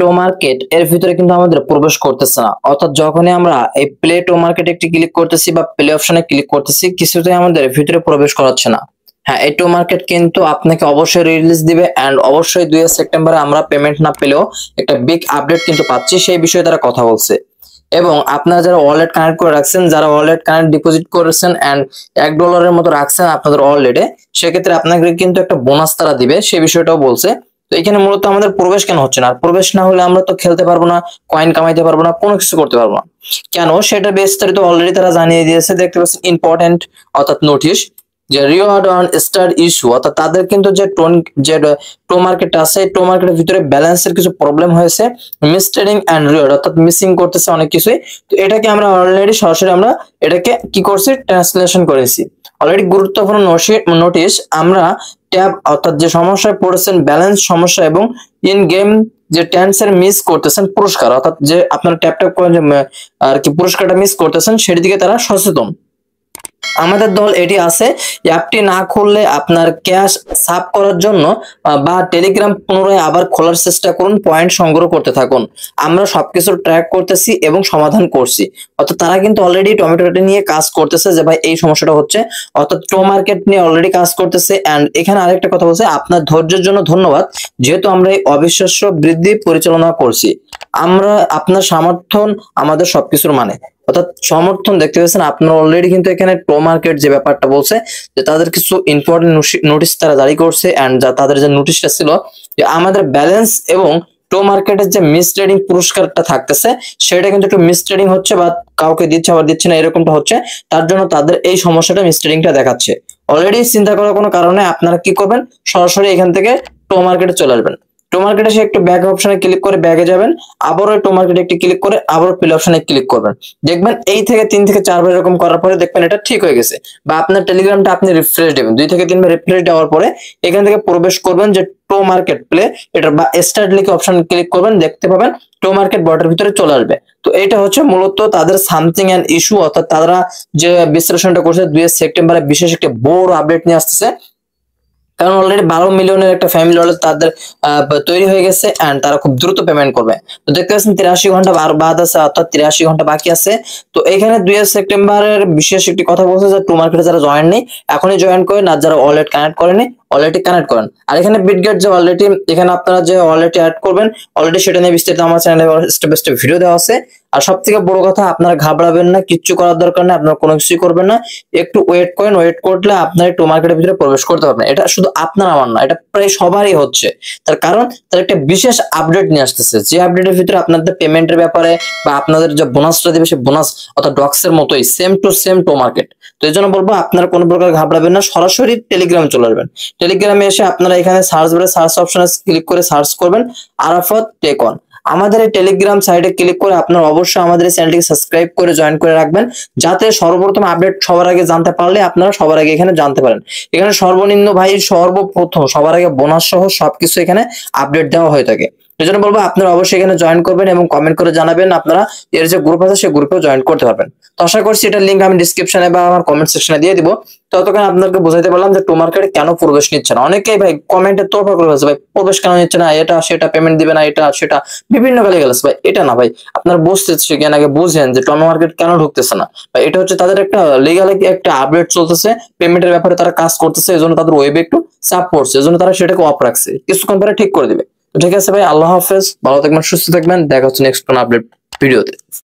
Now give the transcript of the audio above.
টো market এর ভিতরে কিন্তু আমাদের প্রবেশ করতেছে না অর্থাৎ যখনই আমরা এই প্লে টো মার্কেট একটি ক্লিক করতেছি বা প্লে অপশনে ক্লিক করতেছি কিছুতেই আমাদের ভিতরে প্রবেশ করাচ্ছে না হ্যাঁ এই টো মার্কেট কিন্তু আপনাকে অবশ্যই রিলিজ দিবে অ্যান্ড অবশ্যই দুই সেপ্টেম্বরে আমরা পেমেন্ট না পেলেও একটা বিগ আপডেট কিন্তু পাচ্ছি সেই বিষয়ে তারা কথা বলছে এবং আপনারা যারা ওয়ালেট কানেক্ট করে রাখছেন যারা ওয়ালেট কানেক্ট ডিপোজিট করেছেন অ্যান্ড এক ডলারের মতো রাখছেন আপনাদের ওয়ালেটে সেক্ষেত্রে আপনাকে কিন্তু একটা বোনাস তারা দিবে সে বিষয়টাও বলছে তো এখানে মূলত আমাদের প্রবেশ কেন হচ্ছে না প্রবেশ না হলে আমরা তো খেলতে পারবো না কয়েন কামাইতে পারবো না কোনো কিছু করতে পারবো না কেন সেটা বিস্তারিত অলরেডি তারা জানিয়ে দিয়েছে দেখতে পাচ্ছেন ইম্পর্টেন্ট অর্থাৎ নোটিশ যে রিওয়ার্ড অন স্টার ইস্যু অর্থাৎ তাদের কিন্তু যে টোন যে টো মার্কেট আছে টো মার্কেটের ভিতরে ব্যালেন্সের কিছু প্রবলেম হয়েছে মিসট্রেডিং অ্যান্ড রিওয়ার্ড অর্থাৎ মিসিং করতেছে অনেক কিছুই তো এটাকে আমরা অলরেডি সরাসরি আমরা এটাকে কি করছি ট্রান্সলেশন করেছি অলরেডি গুরুত্বপূর্ণ নোটিশ আমরা ট্যাব অর্থাৎ যে সমস্যায় পড়েছেন ব্যালেন্স সমস্যা এবং ইন গেম যে টেন্সের মিস করতেছেন পুরস্কার অর্থাৎ যে আপনারা ট্যাপ ট্যাপ করেন আর কি পুরস্কারটা মিস করতেছেন সেটির দিকে তারা সচেতন আমাদের দল এটি আছে অ্যাপটি না খুললে আপনার ক্যাশ সাফ করার জন্য বা টেলিগ্রাম পুনরায় আবার খোলার চেষ্টা করুন পয়েন্ট সংগ্রহ করতে থাকুন আমরা সবকিছু ট্র্যাক করতেছি এবং সমাধান করছি অর্থাৎ তারা কিন্তু অলরেডি টমেটোটা নিয়ে কাজ করতেছে যে ভাই এই সমস্যাটা হচ্ছে অর্থাৎ টো মার্কেট নিয়ে অলরেডি কাজ করতেছে অ্যান্ড এখানে আরেকটা কথা বলছে আপনার ধৈর্যের জন্য ধন্যবাদ যেহেতু আমরা এই অবিশ্বাস্য বৃদ্ধি পরিচালনা করছি আমরা আপনার সমর্থন আমাদের সবকিছুর মানে অর্থাৎ সমর্থন দেখতে পাচ্ছেন আপনারা অলরেডি কিন্তু এখানে প্রো মার্কেট যে ব্যাপারটা বলছে যে তাদের কিছু ইম্পর্টেন্ট নোটিশ তারা জারি করছে অ্যান্ড তাদের যে নোটিশটা ছিল যে আমাদের ব্যালেন্স এবং স্টক মার্কেটের যে ট্রেডিং পুরস্কারটা থাকতেছে সেটা কিন্তু একটু ট্রেডিং হচ্ছে বা কাউকে দিচ্ছে আবার দিচ্ছে না এরকমটা হচ্ছে তার জন্য তাদের এই সমস্যাটা মিসলিডিংটা দেখাচ্ছে অলরেডি চিন্তা করার কোনো কারণে আপনারা কি করবেন সরাসরি এখান থেকে স্টক মার্কেটে চলে আসবেন টু মার্কেটে এসে একটু ব্যাক অপশনে ক্লিক করে ব্যাগে যাবেন আবারও টু মার্কেটে ক্লিক করে আবারও পিল অপশনে ক্লিক করবেন দেখবেন এই থেকে তিন থেকে চারবার এরকম করার পরে দেখবেন এটা ঠিক হয়ে গেছে বা আপনার টেলিগ্রামটা আপনি রিফ্রেশ দেবেন দুই থেকে তিনবার রিফ্রেশ দেওয়ার পরে এখান থেকে প্রবেশ করবেন যে টো মার্কেট প্লে এটা বা স্টার্ট লিখে অপশন ক্লিক করবেন দেখতে পাবেন টো মার্কেট বটের ভিতরে চলে আসবে তো এটা হচ্ছে মূলত তাদের সামথিং অ্যান্ড ইস্যু অর্থাৎ তারা যে বিশ্লেষণটা করছে দুই সেপ্টেম্বরে বিশেষ একটা বড় আপডেট নিয়ে আসতেছে কারণ অলরেডি বারো মিলিয়নের একটা ফ্যামিলি অলরেডি তাদের তৈরি হয়ে গেছে অ্যান্ড তারা খুব দ্রুত পেমেন্ট করবে তো দেখতে পাচ্ছেন তিরাশি ঘন্টা বাদ আছে অর্থাৎ তিরাশি ঘন্টা বাকি আছে তো এখানে দুই সেপ্টেম্বরের বিশেষ একটি কথা বলছে যে টু মার্কেটে যারা জয়েন নেই এখনই জয়েন করে না যারা ওয়ালেট কানেক্ট করেনি অলরেডি কানেক্ট করেন আর এখানে বিটগেট যে অলরেডি এখানে আপনারা যে অলরেডি অ্যাড করবেন অলরেডি সেটা নিয়ে বিস্তারিত আমার চ্যানেলে স্টেপ স্টেপ ভিডিও দেওয়া আছে আর সব থেকে বড় কথা আপনারা ঘাবড়াবেন না কিচ্ছু করার দরকার নেই আপনারা কোনো কিছুই করবেন না একটু ওয়েট করেন ওয়েট করলে আপনারা একটু মার্কেটের ভিতরে প্রবেশ করতে পারবেন এটা শুধু আপনার আমার না এটা প্রায় সবারই হচ্ছে তার কারণ তার একটা বিশেষ আপডেট নিয়ে আসতেছে যে আপডেটের ভিতরে আপনাদের পেমেন্টের ব্যাপারে বা আপনাদের যে বোনাসটা দেবে সেই বোনাস অর্থাৎ ডক্সের মতোই same to same to market তো এই জন্য বলবো আপনারা কোনো প্রকার ঘাবড়াবেন না সরাসরি টেলিগ্রাম চলে আসবেন টেলিগ্রামে এসে আপনারা এখানে সার্চ বারে সার্চ অপশনে ক্লিক করে সার্চ করবেন আরাফত টেকন আমাদের এই টেলিগ্রাম সাইটে ক্লিক করে আপনারা অবশ্যই আমাদের এই চ্যানেলটিকে সাবস্ক্রাইব করে জয়েন করে রাখবেন যাতে সর্বপ্রথম আপডেট সবার আগে জানতে পারলে আপনারা সবার আগে এখানে জানতে পারেন এখানে সর্বনিম্ন ভাই সর্বপ্রথম সবার আগে বোনাস সহ সবকিছু এখানে আপডেট দেওয়া হয়ে থাকে জন্য বলবো আপনারা অবশ্যই এখানে জয়েন করবেন এবং কমেন্ট করে জানাবেন আপনারা এর যে গ্রুপ আছে সেই গ্রুপেও জয়েন করতে পারবেন তো আশা করছি এটার লিঙ্ক আমি ডিসক্রিপশনে বা আমার কমেন্ট সেকশনে দিয়ে দিব ততক্ষণ আপনাকে বোঝাতে পারলাম যে টু মার্কেটে কেন প্রবেশ নিচ্ছে না অনেকেই ভাই কমেন্টে তোরফা করে ভাই প্রবেশ কেন নিচ্ছে না এটা সেটা পেমেন্ট দিবে না এটা সেটা বিভিন্ন গালি গেলাস ভাই এটা না ভাই আপনারা বুঝতে শিখেন আগে বুঝেন যে টম মার্কেট কেন ঢুকতেছে না ভাই এটা হচ্ছে তাদের একটা লিগাল একটা আপডেট চলতেছে পেমেন্টের ব্যাপারে তারা কাজ করতেছে এজন্য তাদের ওয়েবে একটু চাপ পড়ছে এজন্য তারা সেটাকে অফ রাখছে কিছুক্ষণ পরে ঠিক করে দিবে তো ঠিক আছে ভাই আল্লাহ হাফেজ ভালো থাকবেন সুস্থ থাকবেন দেখা হচ্ছে নেক্সট কোন আপডেট ভিডিওতে